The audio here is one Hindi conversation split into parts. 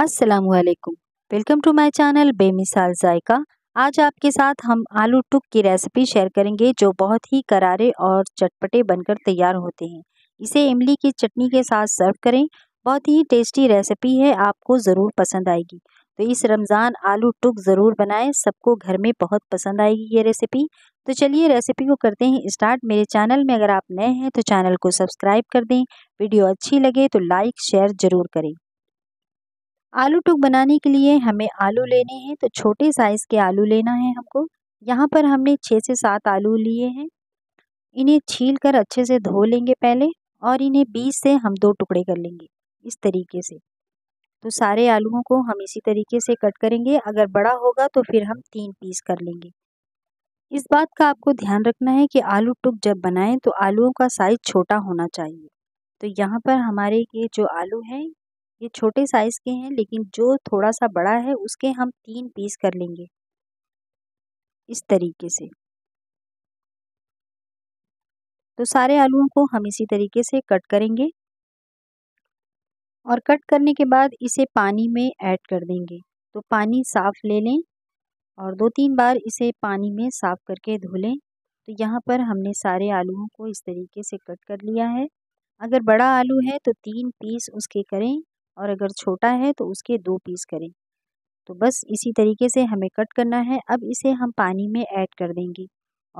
वालेकुम वेलकम टू माय चैनल बेमिसाल जायका आज आपके साथ हम आलू टुक की रेसिपी शेयर करेंगे जो बहुत ही करारे और चटपटे बनकर तैयार होते हैं इसे इमली की चटनी के साथ सर्व करें बहुत ही टेस्टी रेसिपी है आपको ज़रूर पसंद आएगी तो इस रमज़ान आलू टुक ज़रूर बनाएं सबको घर में बहुत पसंद आएगी ये रेसिपी तो चलिए रेसिपी को करते हैं स्टार्ट मेरे चैनल में अगर आप नए हैं तो चैनल को सब्सक्राइब कर दें वीडियो अच्छी लगे तो लाइक शेयर ज़रूर करें आलू टुक बनाने के लिए हमें आलू लेने हैं तो छोटे साइज़ के आलू लेना है हमको यहाँ पर हमने छः से सात आलू लिए हैं इन्हें छील कर अच्छे से धो लेंगे पहले और इन्हें बीज से हम दो टुकड़े कर लेंगे इस तरीके से तो सारे आलूओं को हम इसी तरीके से कट करेंगे अगर बड़ा होगा तो फिर हम तीन पीस कर लेंगे इस बात का आपको ध्यान रखना है कि आलू टुक जब बनाएं तो आलूओं का साइज़ छोटा होना चाहिए तो यहाँ पर हमारे ये जो आलू हैं ये छोटे साइज़ के हैं लेकिन जो थोड़ा सा बड़ा है उसके हम तीन पीस कर लेंगे इस तरीके से तो सारे आलूओं को हम इसी तरीके से कट करेंगे और कट करने के बाद इसे पानी में ऐड कर देंगे तो पानी साफ़ ले लें और दो तीन बार इसे पानी में साफ़ करके धो लें तो यहाँ पर हमने सारे आलूओं को इस तरीके से कट कर लिया है अगर बड़ा आलू है तो तीन पीस उसके करें और अगर छोटा है तो उसके दो पीस करें तो बस इसी तरीके से हमें कट करना है अब इसे हम पानी में ऐड कर देंगे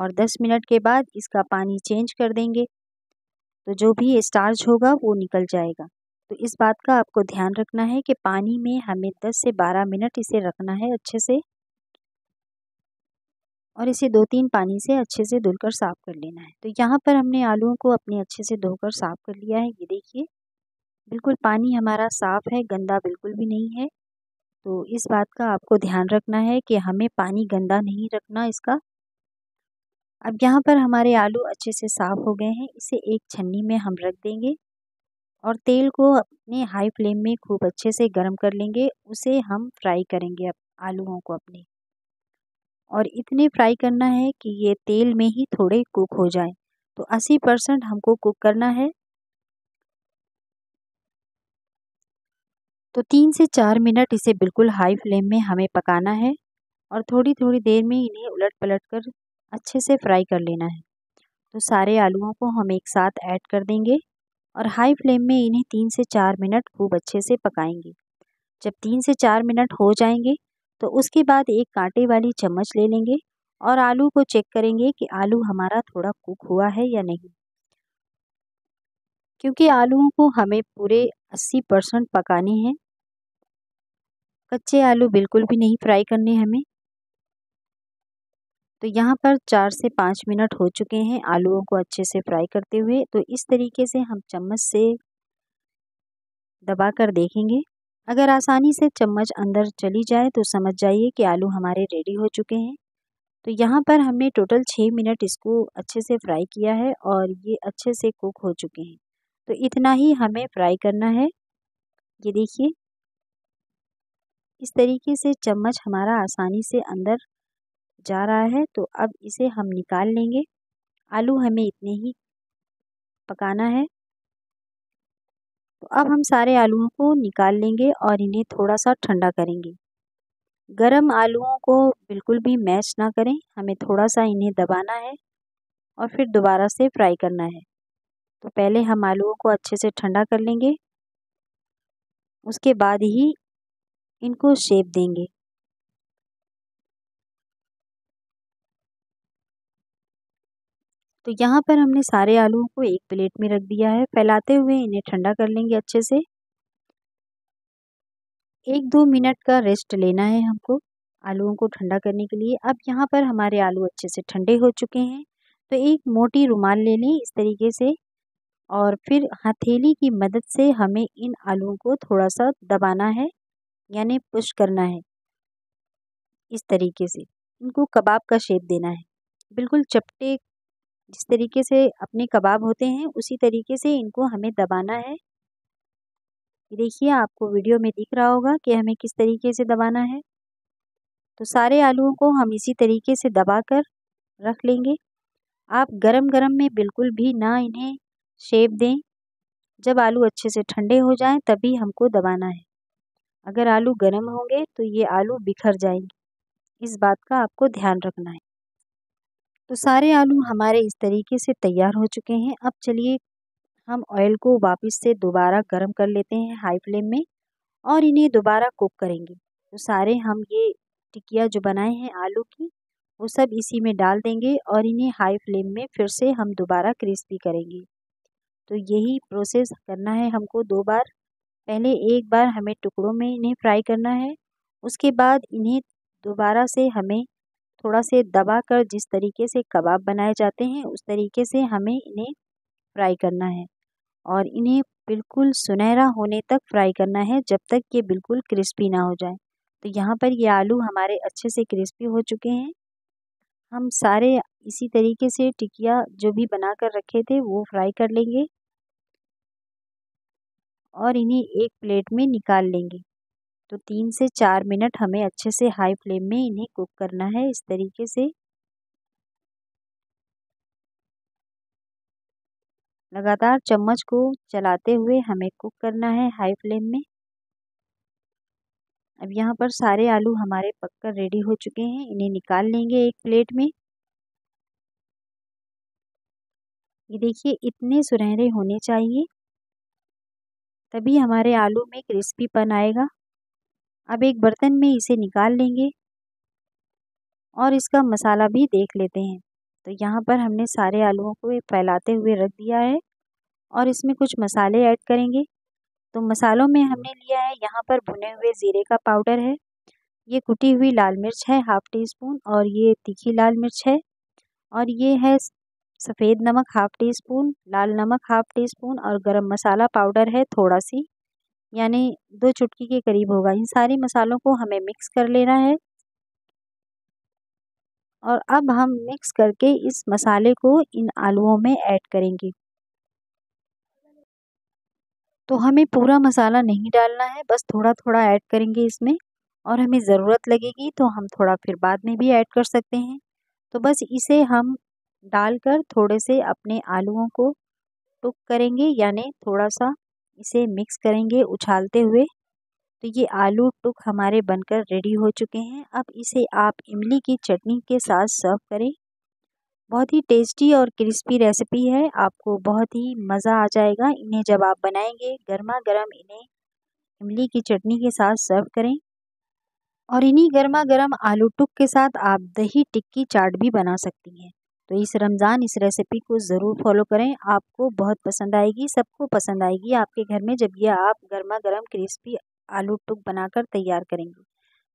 और 10 मिनट के बाद इसका पानी चेंज कर देंगे तो जो भी स्टार्च होगा वो निकल जाएगा तो इस बात का आपको ध्यान रखना है कि पानी में हमें 10 से 12 मिनट इसे रखना है अच्छे से और इसे दो तीन पानी से अच्छे से धुलकर साफ़ कर लेना है तो यहाँ पर हमने आलूओं को अपने अच्छे से धोकर साफ़ कर लिया है ये देखिए बिल्कुल पानी हमारा साफ़ है गंदा बिल्कुल भी नहीं है तो इस बात का आपको ध्यान रखना है कि हमें पानी गंदा नहीं रखना इसका अब यहाँ पर हमारे आलू अच्छे से साफ़ हो गए हैं इसे एक छन्नी में हम रख देंगे और तेल को अपने हाई फ्लेम में खूब अच्छे से गर्म कर लेंगे उसे हम फ्राई करेंगे अब आलूओं को अपने और इतने फ्राई करना है कि ये तेल में ही थोड़े कुक हो जाए तो 80 परसेंट हमको कुक करना है तो तीन से चार मिनट इसे बिल्कुल हाई फ्लेम में हमें पकाना है और थोड़ी थोड़ी देर में इन्हें उलट पलट कर अच्छे से फ्राई कर लेना है तो सारे आलूओं को हम एक साथ ऐड कर देंगे और हाई फ्लेम में इन्हें तीन से चार मिनट खूब अच्छे से पकाएंगे जब तीन से चार मिनट हो जाएंगे तो उसके बाद एक कांटे वाली चम्मच ले लेंगे और आलू को चेक करेंगे कि आलू हमारा थोड़ा कुक हुआ है या नहीं क्योंकि आलूओं को हमें पूरे अस्सी परसेंट पकाने हैं कच्चे आलू बिल्कुल भी नहीं फ्राई करने हमें तो यहाँ पर चार से पाँच मिनट हो चुके हैं आलूओं को अच्छे से फ्राई करते हुए तो इस तरीके से हम चम्मच से दबा कर देखेंगे अगर आसानी से चम्मच अंदर चली जाए तो समझ जाइए कि आलू हमारे रेडी हो चुके हैं तो यहाँ पर हमने टोटल छः मिनट इसको अच्छे से फ्राई किया है और ये अच्छे से कुक हो चुके हैं तो इतना ही हमें फ्राई करना है ये देखिए इस तरीके से चम्मच हमारा आसानी से अंदर जा रहा है तो अब इसे हम निकाल लेंगे आलू हमें इतने ही पकाना है तो अब हम सारे आलूओं को निकाल लेंगे और इन्हें थोड़ा सा ठंडा करेंगे गरम आलूओं को बिल्कुल भी मैश ना करें हमें थोड़ा सा इन्हें दबाना है और फिर दोबारा से फ्राई करना है तो पहले हम आलूओं को अच्छे से ठंडा कर लेंगे उसके बाद ही इनको शेप देंगे तो यहाँ पर हमने सारे आलूओं को एक प्लेट में रख दिया है फैलाते हुए इन्हें ठंडा कर लेंगे अच्छे से एक दो मिनट का रेस्ट लेना है हमको आलूओं को ठंडा करने के लिए अब यहाँ पर हमारे आलू अच्छे से ठंडे हो चुके हैं तो एक मोटी रुमाल ले लें इस तरीके से और फिर हथेली की मदद से हमें इन आलुओं को थोड़ा सा दबाना है यानी पुश करना है इस तरीके से इनको कबाब का शेप देना है बिल्कुल चपटे जिस तरीके से अपने कबाब होते हैं उसी तरीके से इनको हमें दबाना है देखिए आपको वीडियो में दिख रहा होगा कि हमें किस तरीके से दबाना है तो सारे आलुओं को हम इसी तरीके से दबा कर रख लेंगे आप गरम गरम में बिल्कुल भी ना इन्हें शेप दें जब आलू अच्छे से ठंडे हो जाएं तभी हमको दबाना है अगर आलू गर्म होंगे तो ये आलू बिखर जाएंगे इस बात का आपको ध्यान रखना है तो सारे आलू हमारे इस तरीके से तैयार हो चुके हैं अब चलिए हम ऑयल को वापस से दोबारा गर्म कर लेते हैं हाई फ्लेम में और इन्हें दोबारा कुक करेंगे तो सारे हम ये टिकिया जो बनाए हैं आलू की वो सब इसी में डाल देंगे और इन्हें हाई फ्लेम में फिर से हम दोबारा क्रिस्पी करेंगे तो यही प्रोसेस करना है हमको दो बार पहले एक बार हमें टुकड़ों में इन्हें फ्राई करना है उसके बाद इन्हें दोबारा से हमें थोड़ा से दबा कर जिस तरीके से कबाब बनाए जाते हैं उस तरीके से हमें इन्हें फ्राई करना है और इन्हें बिल्कुल सुनहरा होने तक फ्राई करना है जब तक ये बिल्कुल क्रिस्पी ना हो जाए तो यहाँ पर ये आलू हमारे अच्छे से क्रिस्पी हो चुके हैं हम सारे इसी तरीके से टिकिया जो भी बना कर रखे थे वो फ्राई कर लेंगे और इन्हें एक प्लेट में निकाल लेंगे तो तीन से चार मिनट हमें अच्छे से हाई फ्लेम में इन्हें कुक करना है इस तरीके से लगातार चम्मच को चलाते हुए हमें कुक करना है हाई फ्लेम में अब यहाँ पर सारे आलू हमारे पककर रेडी हो चुके हैं इन्हें निकाल लेंगे एक प्लेट में ये देखिए इतने सुनहरे होने चाहिए तभी हमारे आलू में क्रिस्पीपन आएगा अब एक बर्तन में इसे निकाल लेंगे और इसका मसाला भी देख लेते हैं तो यहाँ पर हमने सारे आलूओं को फैलाते हुए रख दिया है और इसमें कुछ मसाले ऐड करेंगे तो मसालों में हमने लिया है यहाँ पर भुने हुए ज़ीरे का पाउडर है ये कुटी हुई लाल मिर्च है हाफ़ टी स्पून और ये तीखी लाल मिर्च है और ये है सफ़ेद नमक हाफ़ टी स्पून लाल नमक हाफ़ टी स्पून और गरम मसाला पाउडर है थोड़ा सी यानी दो चुटकी के करीब होगा इन सारे मसालों को हमें मिक्स कर लेना है और अब हम मिक्स करके इस मसाले को इन आलूओं में ऐड करेंगे तो हमें पूरा मसाला नहीं डालना है बस थोड़ा थोड़ा ऐड करेंगे इसमें और हमें ज़रूरत लगेगी तो हम थोड़ा फिर बाद में भी ऐड कर सकते हैं तो बस इसे हम डालकर थोड़े से अपने आलूओं को टुक करेंगे यानी थोड़ा सा इसे मिक्स करेंगे उछालते हुए तो ये आलू टुक हमारे बनकर रेडी हो चुके हैं अब इसे आप इमली की चटनी के साथ सर्व करें बहुत ही टेस्टी और क्रिस्पी रेसिपी है आपको बहुत ही मज़ा आ जाएगा इन्हें जब आप बनाएंगे गर्मा गर्म इन्हें इमली की चटनी के साथ सर्व करें और इन्हीं गर्मा गर्म आलू टुक के साथ आप दही टिक्की चाट भी बना सकती हैं तो इस रमज़ान इस रेसिपी को ज़रूर फॉलो करें आपको बहुत पसंद आएगी सबको पसंद आएगी आपके घर में जब यह आप गर्मा गर्म क्रिस्पी आलू टुक बनाकर तैयार करेंगे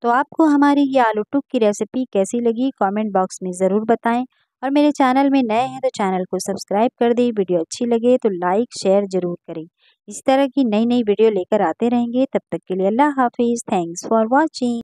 तो आपको हमारी ये आलू टुक की रेसिपी कैसी लगी कमेंट बॉक्स में ज़रूर बताएं और मेरे चैनल में नए हैं तो चैनल को सब्सक्राइब कर दें वीडियो अच्छी लगे तो लाइक शेयर ज़रूर करें इस तरह की नई नई वीडियो लेकर आते रहेंगे तब तक के लिए अल्लाह हाफिज़ थैंक्स फॉर वॉचिंग